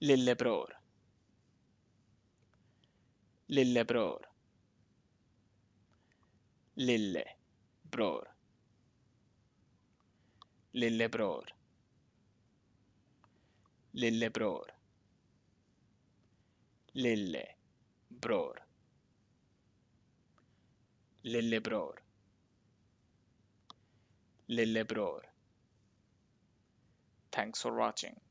للبرور للبرور للبرور للبرور للبرور للبرور للبرور للبرور Thanks for watching.